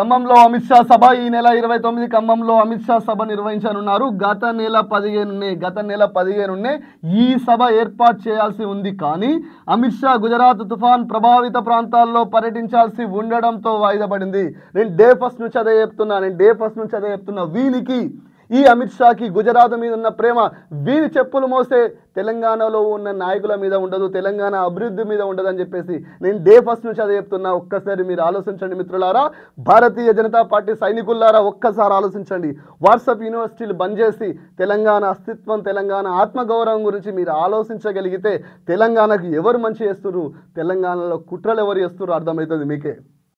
ఖమ్మంలో అమిత్ షా సభ ఈ నెల ఇరవై తొమ్మిది ఖమ్మంలో అమిత్ షా సభ నిర్వహించనున్నారు గత నెల పదిహేనునే గత నెల పదిహేనునే ఈ సభ ఏర్పాటు చేయాల్సి ఉంది కానీ అమిత్ షా గుజరాత్ తుఫాన్ ప్రభావిత ప్రాంతాల్లో పర్యటించాల్సి ఉండడంతో వాయిదా పడింది నేను డే ఫస్ట్ నుంచి అదే చెప్తున్నా నేను డే ఫస్ట్ నుంచి అదే చెప్తున్నా వీనికి ఈ అమిత్ షాకి గుజరాత్ మీద ఉన్న ప్రేమ వీరి చెప్పులు మోస్తే తెలంగాణలో ఉన్న నాయకుల మీద ఉండదు తెలంగాణ అభివృద్ధి మీద ఉండదు అని చెప్పేసి నేను డే ఫస్ట్ నుంచి అదే చెప్తున్నా ఒక్కసారి మీరు ఆలోచించండి మిత్రులారా భారతీయ జనతా పార్టీ సైనికులారా ఒక్కసారి ఆలోచించండి వాట్సాప్ యూనివర్సిటీలు బంద్ చేసి తెలంగాణ అస్తిత్వం తెలంగాణ ఆత్మగౌరవం గురించి మీరు ఆలోచించగలిగితే తెలంగాణకు ఎవరు మంచి చేస్తున్నారు తెలంగాణలో కుట్రలు ఎవరు చేస్తున్నారు అర్థమవుతుంది మీకే